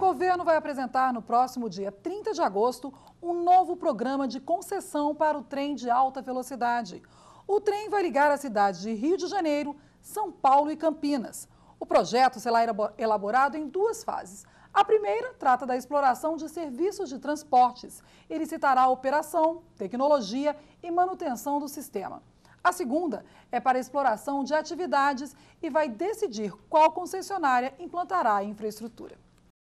governo vai apresentar no próximo dia 30 de agosto um novo programa de concessão para o trem de alta velocidade. O trem vai ligar a cidade de Rio de Janeiro, São Paulo e Campinas. O projeto será elaborado em duas fases. A primeira trata da exploração de serviços de transportes. Ele citará a operação, tecnologia e manutenção do sistema. A segunda é para exploração de atividades e vai decidir qual concessionária implantará a infraestrutura.